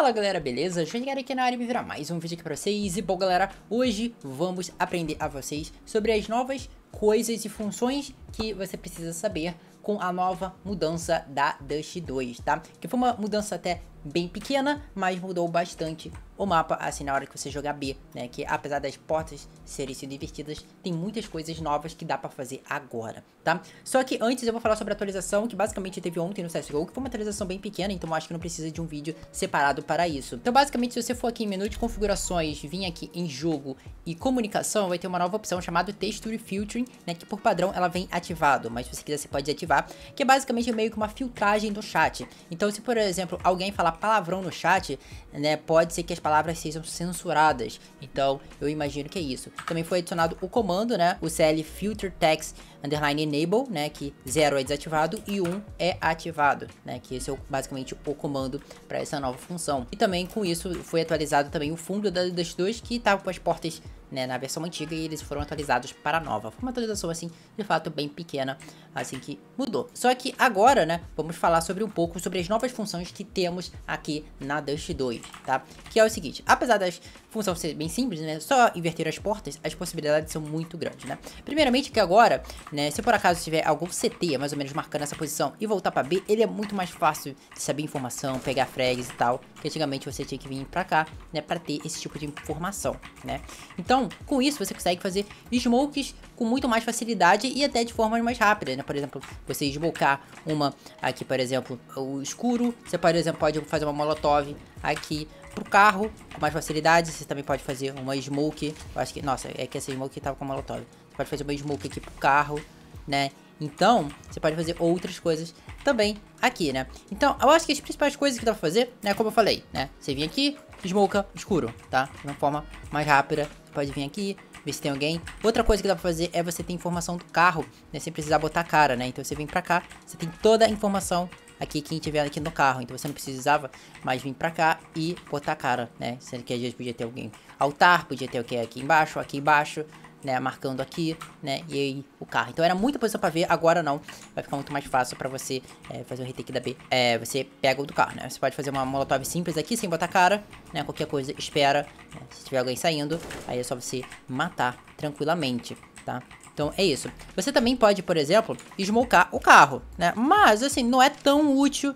Fala galera, beleza? Jogar aqui na área e virar mais um vídeo aqui pra vocês E bom galera, hoje vamos aprender a vocês sobre as novas coisas e funções que você precisa saber com a nova mudança da Dust 2, tá? Que foi uma mudança até bem pequena, mas mudou bastante o mapa assim na hora que você jogar B, né? Que apesar das portas serem sido divertidas, tem muitas coisas novas que dá pra fazer agora, tá? Só que antes eu vou falar sobre a atualização que basicamente teve ontem no CSGO, que foi uma atualização bem pequena, então acho que não precisa de um vídeo separado para isso. Então basicamente se você for aqui em menu de configurações, vir aqui em jogo e comunicação, vai ter uma nova opção chamada Texture Filtering, né? Que por padrão ela vem ativado, mas se você quiser você pode desativar, que é basicamente meio que uma filtragem do chat. Então se por exemplo alguém falar palavrão no chat, né? Pode ser que as palavras palavras sejam censuradas. Então, eu imagino que é isso. Também foi adicionado o comando, né? O CL filter text underline enable, né? Que 0 é desativado e 1 um é ativado, né? Que esse é basicamente o comando para essa nova função. E também com isso foi atualizado também o fundo da duas que estava com as portas né, na versão antiga e eles foram atualizados para a nova. Foi uma atualização, assim, de fato, bem pequena, assim que mudou. Só que agora, né, vamos falar sobre um pouco sobre as novas funções que temos aqui na Dust 2, tá? Que é o seguinte, apesar das função ser bem simples, né? Só inverter as portas, as possibilidades são muito grandes, né? Primeiramente que agora, né, se por acaso tiver algum CT mais ou menos marcando essa posição e voltar pra B, ele é muito mais fácil de saber informação, pegar frags e tal, que antigamente você tinha que vir pra cá, né, pra ter esse tipo de informação, né? Então, com isso você consegue fazer smokes com muito mais facilidade e até de formas mais rápidas, né? Por exemplo, você smocar uma aqui, por exemplo, o escuro, você, por exemplo, pode fazer uma molotov aqui, pro carro com mais facilidade. Você também pode fazer uma smoke. Eu acho que. Nossa, é que essa smoke tava com molotov. Você pode fazer uma smoke aqui pro carro, né? Então, você pode fazer outras coisas também aqui, né? Então, eu acho que as principais coisas que dá pra fazer, né? Como eu falei, né? Você vem aqui, smoke escuro, tá? De uma forma mais rápida. Você pode vir aqui, ver se tem alguém. Outra coisa que dá pra fazer é você ter informação do carro, né? Sem precisar botar a cara, né? Então você vem pra cá, você tem toda a informação aqui quem tiver aqui no carro. Então você não precisava mais vir pra cá e botar a cara, né? Sendo que às vezes podia ter alguém altar, podia ter o que aqui embaixo, aqui embaixo, né? Marcando aqui, né? E aí o carro. Então era muita coisa pra ver, agora não. Vai ficar muito mais fácil pra você é, fazer o retake da B. É, você pega o do carro, né? Você pode fazer uma molotov simples aqui, sem botar a cara, né? Qualquer coisa, espera. Né? Se tiver alguém saindo, aí é só você matar tranquilamente, tá? Então é isso. Você também pode, por exemplo, esmocar o carro, né? Mas assim, não é tão útil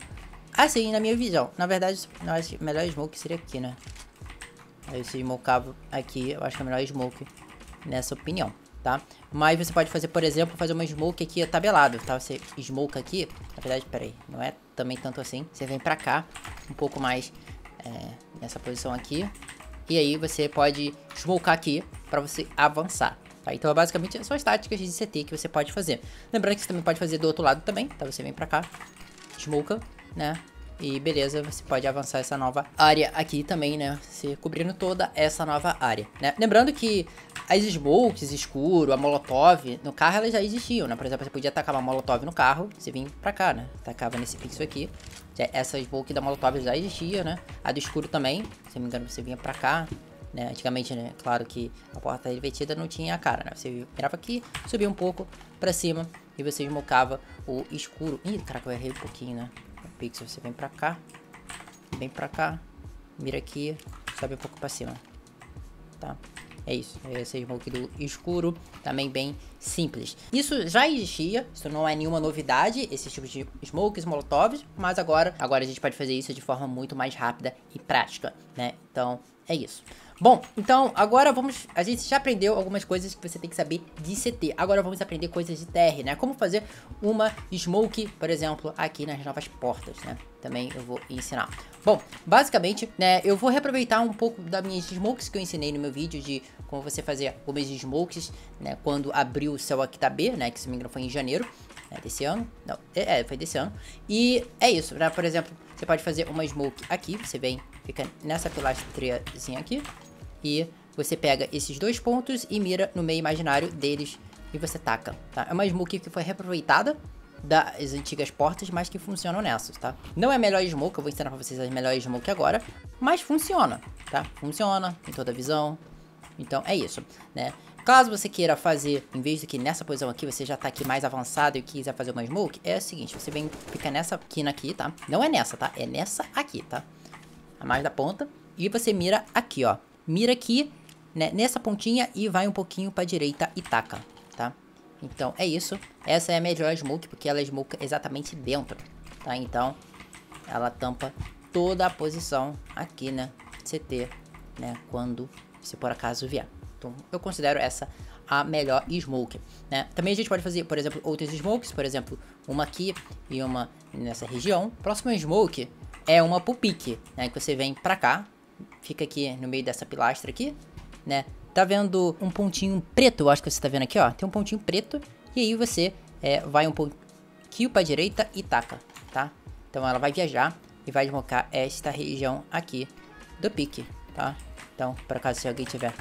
assim na minha visão. Na verdade, não, acho que melhor smoke seria aqui, né? Aí se smokava aqui, eu acho que é melhor smoke nessa opinião, tá? Mas você pode fazer, por exemplo, fazer uma smoke aqui tabelado, tá? Você smoke aqui, na verdade, peraí, não é também tanto assim. Você vem pra cá, um pouco mais é, nessa posição aqui. E aí você pode smokear aqui pra você avançar, Tá? Então é basicamente são as táticas de CT que você pode fazer. Lembrando que você também pode fazer do outro lado também, tá? Você vem pra cá, smoke, né? E beleza, você pode avançar essa nova área aqui também, né? Você cobrindo toda essa nova área, né? Lembrando que as smokes, escuro, a molotov, no carro elas já existiam, né? Por exemplo, você podia atacar uma molotov no carro, você vinha pra cá, né? Atacava nesse pixel aqui. Essa smoke da molotov já existia, né? A do escuro também, se não me engano, você vinha pra cá, né? Antigamente, né? Claro que a porta invertida não tinha a cara, né? Você virava aqui, subia um pouco pra cima e você esmocava o escuro. Ih, caraca, eu errei um pouquinho, né? O pixel, você vem pra cá, vem pra cá, mira aqui, sobe um pouco pra cima, tá? É isso, é esse smoke do escuro, também bem simples. Isso já existia, isso não é nenhuma novidade, esse tipo de smokes, molotovs, mas agora, agora a gente pode fazer isso de forma muito mais rápida e prática, né? Então, é isso. Bom, então agora vamos. A gente já aprendeu algumas coisas que você tem que saber de CT. Agora vamos aprender coisas de TR, né? Como fazer uma smoke, por exemplo, aqui nas novas portas, né? Também eu vou ensinar. Bom, basicamente, né? Eu vou reaproveitar um pouco das minhas smokes que eu ensinei no meu vídeo de como você fazer algumas smokes, né? Quando abriu o tá b né? Que se não me engano foi em janeiro É desse ano. Não, é, é foi desse ano. E é isso, né? Por exemplo, você pode fazer uma smoke aqui. Você vem, fica nessa pilastrazinha aqui. E você pega esses dois pontos e mira no meio imaginário deles e você taca, tá? É uma smoke que foi reaproveitada das antigas portas, mas que funcionam nessas, tá? Não é a melhor smoke, eu vou ensinar pra vocês as melhores smoke agora, mas funciona, tá? Funciona, em toda a visão, então é isso, né? Caso você queira fazer, em vez de que nessa posição aqui, você já tá aqui mais avançado e quiser fazer uma smoke, é o seguinte, você vem, fica nessa quina aqui, tá? Não é nessa, tá? É nessa aqui, tá? A mais da ponta. E você mira aqui, ó. Mira aqui, né, nessa pontinha e vai um pouquinho pra direita e taca, tá? Então, é isso. Essa é a melhor smoke, porque ela smoke exatamente dentro, tá? Então, ela tampa toda a posição aqui, né? CT, né? Quando, se por acaso vier. Eu considero essa a melhor smoke. Né? Também a gente pode fazer, por exemplo, outras smokes, por exemplo, uma aqui e uma nessa região. Próxima smoke é uma pupique, né? Que você vem pra cá, fica aqui no meio dessa pilastra aqui, né? Tá vendo um pontinho preto, eu acho que você tá vendo aqui, ó. Tem um pontinho preto e aí você é, vai um pouquinho pra direita e taca, tá? Então ela vai viajar e vai desmocar esta região aqui do pique, tá? Então, para caso se alguém tiver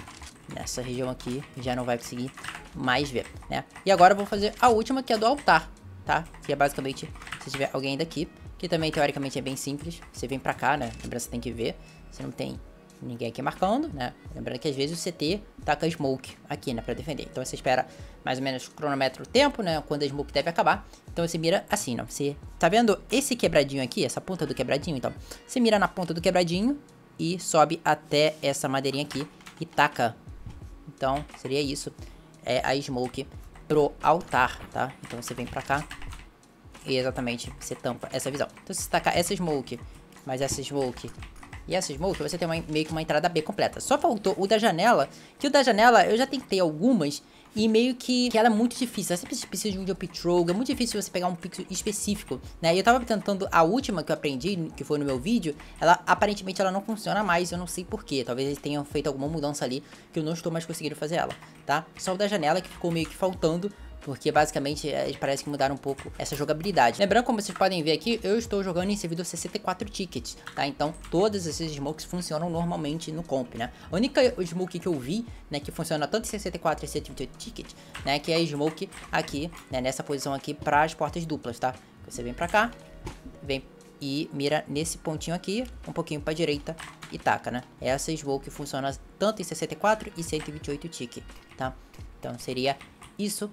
nessa região aqui já não vai conseguir mais ver, né? E agora eu vou fazer a última, que é do altar, tá? Que é basicamente, se tiver alguém daqui, que também teoricamente é bem simples. Você vem pra cá, né? Lembra, você tem que ver. Você não tem ninguém aqui marcando, né? Lembrando que às vezes o CT taca tá smoke aqui, né? Pra defender. Então você espera mais ou menos cronômetro o tempo, né? Quando a smoke deve acabar. Então você mira assim, não. Você tá vendo esse quebradinho aqui? Essa ponta do quebradinho? Então, você mira na ponta do quebradinho e sobe até essa madeirinha aqui e taca então, seria isso. É a smoke pro altar, tá? Então você vem pra cá e é exatamente você tampa essa visão. Então se você tacar essa smoke, mais essa smoke e essa smoke, você tem uma, meio que uma entrada B completa. Só faltou o da janela, que o da janela eu já tentei algumas e meio que, que era é muito difícil. Você é precisa de um jump troll, é muito difícil você pegar um pixel específico, né? E eu tava tentando a última que eu aprendi, que foi no meu vídeo, ela aparentemente ela não funciona mais, eu não sei porquê. Talvez eles tenham feito alguma mudança ali que eu não estou mais conseguindo fazer ela, tá? Só da janela que ficou meio que faltando, porque basicamente eles é, parecem que mudaram um pouco essa jogabilidade. Lembrando, como vocês podem ver aqui, eu estou jogando em servidor 64 tickets, tá? Então, todas essas smokes funcionam normalmente no comp, né? A única smoke que eu vi, né, que funciona tanto em 64 e 128 tickets, né, que é a smoke aqui, né, nessa posição aqui para as portas duplas, tá? Você vem pra cá, vem e mira nesse pontinho aqui, um pouquinho para direita e taca, né? Essa smoke funciona tanto em 64 e 128 tick, tá? Então seria isso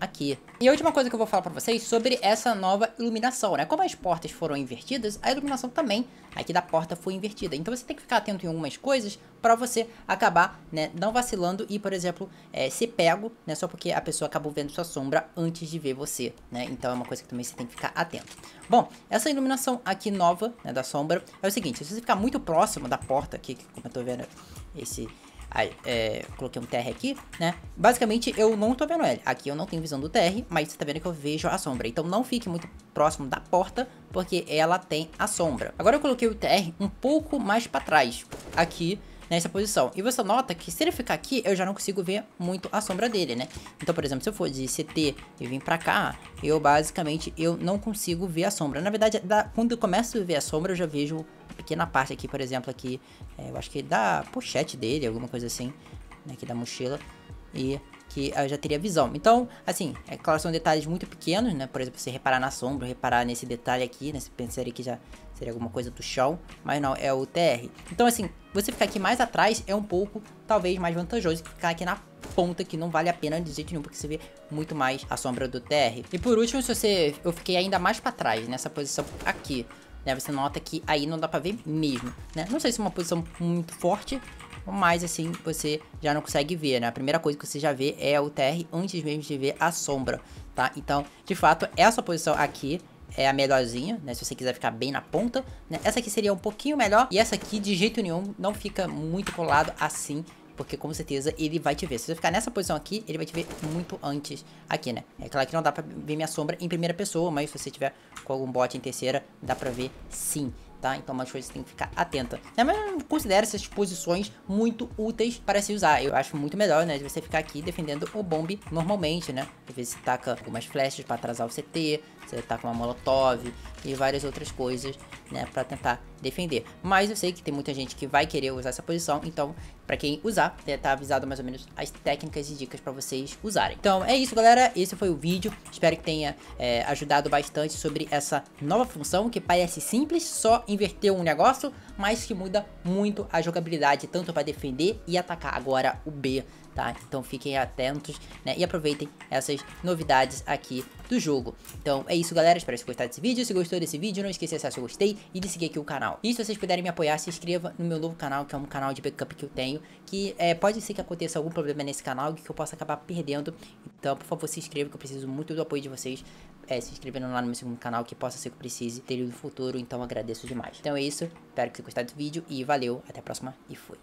aqui. E a última coisa que eu vou falar pra vocês sobre essa nova iluminação, né? Como as portas foram invertidas, a iluminação também aqui da porta foi invertida. Então você tem que ficar atento em algumas coisas para você acabar, né, não vacilando e, por exemplo, é, se pego, né, só porque a pessoa acabou vendo sua sombra antes de ver você, né? Então é uma coisa que também você tem que ficar atento. Bom, essa iluminação aqui nova, né, da sombra, é o seguinte, se você ficar muito próximo da porta aqui, como eu tô vendo esse Aí, é, coloquei um TR aqui, né? Basicamente, eu não tô vendo ele. Aqui eu não tenho visão do TR, mas você tá vendo que eu vejo a sombra. Então não fique muito próximo da porta, porque ela tem a sombra. Agora eu coloquei o TR um pouco mais pra trás, aqui nessa posição. E você nota que se ele ficar aqui, eu já não consigo ver muito a sombra dele, né? Então, por exemplo, se eu for de CT e vir pra cá, eu basicamente eu não consigo ver a sombra. Na verdade, da, quando eu começo a ver a sombra, eu já vejo pequena parte aqui, por exemplo, aqui, é, eu acho que da pochete dele, alguma coisa assim, né, aqui da mochila, e que eu já teria visão. Então, assim, é claro, são detalhes muito pequenos, né, por exemplo, você reparar na sombra, reparar nesse detalhe aqui, né, você pensaria que já seria alguma coisa do chão, mas não, é o TR. Então, assim, você ficar aqui mais atrás é um pouco, talvez, mais vantajoso que ficar aqui na ponta que não vale a pena de jeito nenhum, porque você vê muito mais a sombra do TR. E por último, se você... eu fiquei ainda mais pra trás, nessa posição aqui. Né? Você nota que aí não dá pra ver mesmo, né? Não sei se é uma posição muito forte, mas assim você já não consegue ver, né? A primeira coisa que você já vê é o TR antes mesmo de ver a sombra, tá? Então, de fato, essa posição aqui é a melhorzinha, né? Se você quiser ficar bem na ponta, né? Essa aqui seria um pouquinho melhor e essa aqui de jeito nenhum não fica muito colado assim porque com certeza ele vai te ver. Se você ficar nessa posição aqui, ele vai te ver muito antes aqui, né? É claro que não dá pra ver minha sombra em primeira pessoa, mas se você tiver com algum bot em terceira, dá pra ver sim tá? Então uma coisas você tem que ficar atenta. Né? Mas eu considero essas posições muito úteis para se usar. Eu acho muito melhor, né? De você ficar aqui defendendo o bombe normalmente, né? Às vezes você taca algumas flechas para atrasar o CT, você taca uma molotov e várias outras coisas, né? Pra tentar defender. Mas eu sei que tem muita gente que vai querer usar essa posição, então para quem usar, né, tá avisado mais ou menos as técnicas e dicas para vocês usarem. Então é isso galera, esse foi o vídeo, espero que tenha é, ajudado bastante sobre essa nova função que parece simples, só inverter um negócio, mas que muda muito a jogabilidade, tanto para defender e atacar agora o B tá? Então fiquem atentos, né? E aproveitem essas novidades aqui do jogo. Então é isso, galera. Espero que vocês gostaram desse vídeo. Se gostou desse vídeo, não esqueça de acessar o gostei e de seguir aqui o canal. E se vocês puderem me apoiar, se inscreva no meu novo canal, que é um canal de backup que eu tenho, que é, pode ser que aconteça algum problema nesse canal que eu possa acabar perdendo. Então, por favor, se inscreva, que eu preciso muito do apoio de vocês. É, se inscrevendo lá no meu segundo canal, que possa ser que eu precise ter no futuro. Então, agradeço demais. Então é isso. Espero que vocês gostaram do vídeo e valeu. Até a próxima e fui.